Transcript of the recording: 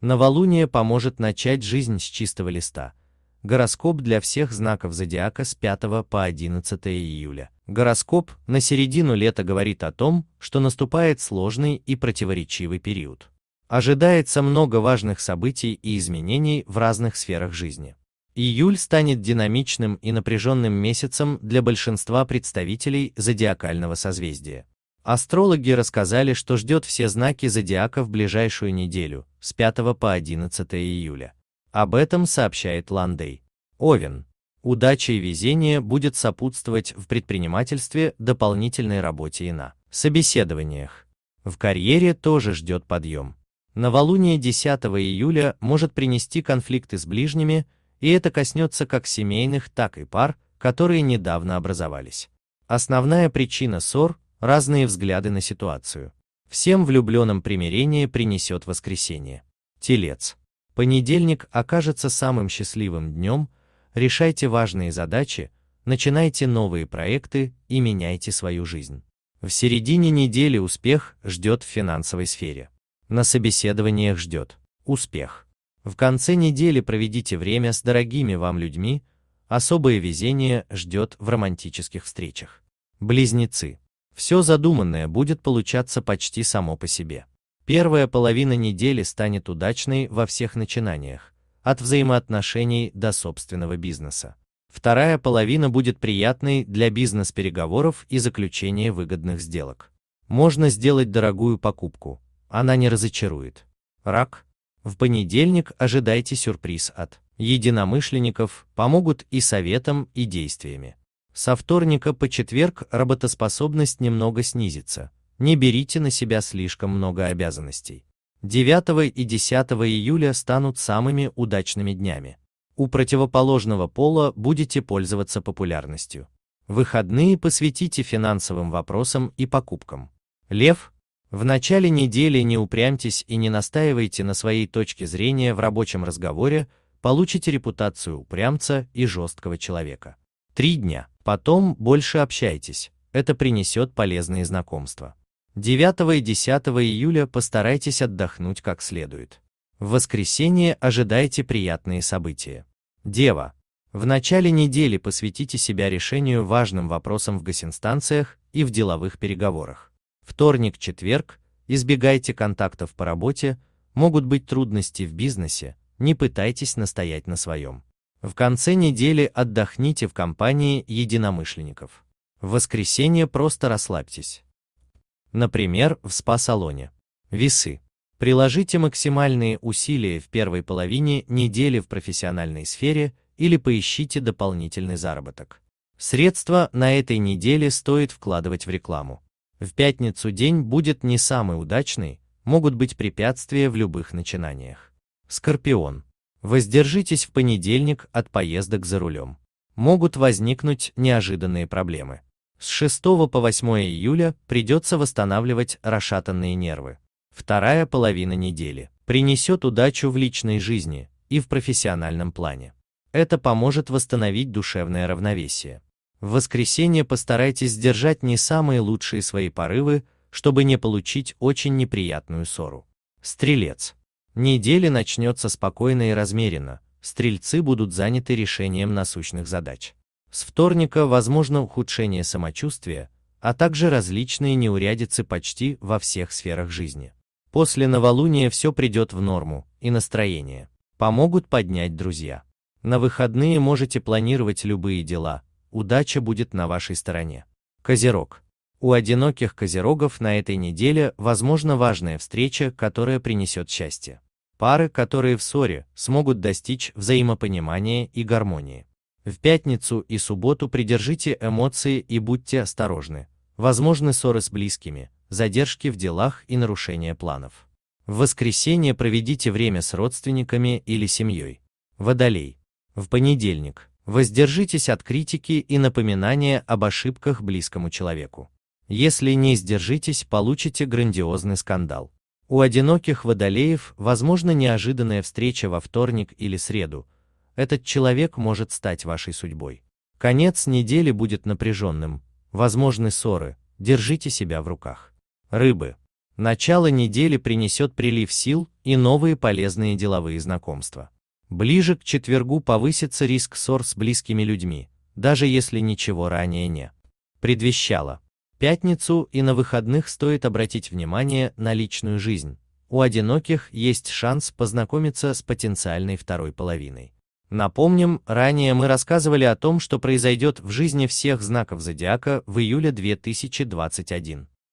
Новолуние поможет начать жизнь с чистого листа. Гороскоп для всех знаков зодиака с 5 по 11 июля. Гороскоп на середину лета говорит о том, что наступает сложный и противоречивый период. Ожидается много важных событий и изменений в разных сферах жизни. Июль станет динамичным и напряженным месяцем для большинства представителей зодиакального созвездия. Астрологи рассказали, что ждет все знаки зодиака в ближайшую неделю, с 5 по 11 июля. Об этом сообщает Ландей. Овен. Удача и везение будет сопутствовать в предпринимательстве, дополнительной работе и на собеседованиях. В карьере тоже ждет подъем. Новолуние 10 июля может принести конфликты с ближними, и это коснется как семейных, так и пар, которые недавно образовались. Основная причина ссор – разные взгляды на ситуацию. Всем влюбленным примирение принесет воскресенье. Телец. Понедельник окажется самым счастливым днем, решайте важные задачи, начинайте новые проекты и меняйте свою жизнь. В середине недели успех ждет в финансовой сфере. На собеседованиях ждет успех. В конце недели проведите время с дорогими вам людьми, особое везение ждет в романтических встречах. Близнецы все задуманное будет получаться почти само по себе. Первая половина недели станет удачной во всех начинаниях, от взаимоотношений до собственного бизнеса. Вторая половина будет приятной для бизнес-переговоров и заключения выгодных сделок. Можно сделать дорогую покупку, она не разочарует. Рак. В понедельник ожидайте сюрприз от единомышленников, помогут и советом, и действиями. Со вторника по четверг работоспособность немного снизится. Не берите на себя слишком много обязанностей. 9 и 10 июля станут самыми удачными днями. У противоположного пола будете пользоваться популярностью. Выходные посвятите финансовым вопросам и покупкам. Лев, в начале недели не упрямьтесь и не настаивайте на своей точке зрения в рабочем разговоре, получите репутацию упрямца и жесткого человека. Три дня. Потом больше общайтесь, это принесет полезные знакомства. 9 и 10 июля постарайтесь отдохнуть как следует. В воскресенье ожидайте приятные события. Дева. В начале недели посвятите себя решению важным вопросам в госинстанциях и в деловых переговорах. Вторник-четверг избегайте контактов по работе, могут быть трудности в бизнесе, не пытайтесь настоять на своем. В конце недели отдохните в компании единомышленников. В воскресенье просто расслабьтесь. Например, в спа-салоне. Весы. Приложите максимальные усилия в первой половине недели в профессиональной сфере или поищите дополнительный заработок. Средства на этой неделе стоит вкладывать в рекламу. В пятницу день будет не самый удачный, могут быть препятствия в любых начинаниях. Скорпион. Воздержитесь в понедельник от поездок за рулем. Могут возникнуть неожиданные проблемы. С 6 по 8 июля придется восстанавливать расшатанные нервы. Вторая половина недели принесет удачу в личной жизни и в профессиональном плане. Это поможет восстановить душевное равновесие. В воскресенье постарайтесь сдержать не самые лучшие свои порывы, чтобы не получить очень неприятную ссору. Стрелец. Неделя начнется спокойно и размеренно, стрельцы будут заняты решением насущных задач. С вторника возможно ухудшение самочувствия, а также различные неурядицы почти во всех сферах жизни. После новолуния все придет в норму, и настроение. Помогут поднять друзья. На выходные можете планировать любые дела, удача будет на вашей стороне. Козерог. У одиноких козерогов на этой неделе возможна важная встреча, которая принесет счастье. Пары, которые в ссоре, смогут достичь взаимопонимания и гармонии. В пятницу и субботу придержите эмоции и будьте осторожны. Возможны ссоры с близкими, задержки в делах и нарушение планов. В воскресенье проведите время с родственниками или семьей. Водолей. В понедельник. Воздержитесь от критики и напоминания об ошибках близкому человеку. Если не сдержитесь, получите грандиозный скандал. У одиноких водолеев возможна неожиданная встреча во вторник или среду. Этот человек может стать вашей судьбой. Конец недели будет напряженным, возможны ссоры, держите себя в руках. Рыбы. Начало недели принесет прилив сил и новые полезные деловые знакомства. Ближе к четвергу повысится риск ссор с близкими людьми, даже если ничего ранее не предвещало пятницу и на выходных стоит обратить внимание на личную жизнь. У одиноких есть шанс познакомиться с потенциальной второй половиной. Напомним, ранее мы рассказывали о том, что произойдет в жизни всех знаков зодиака в июле 2021.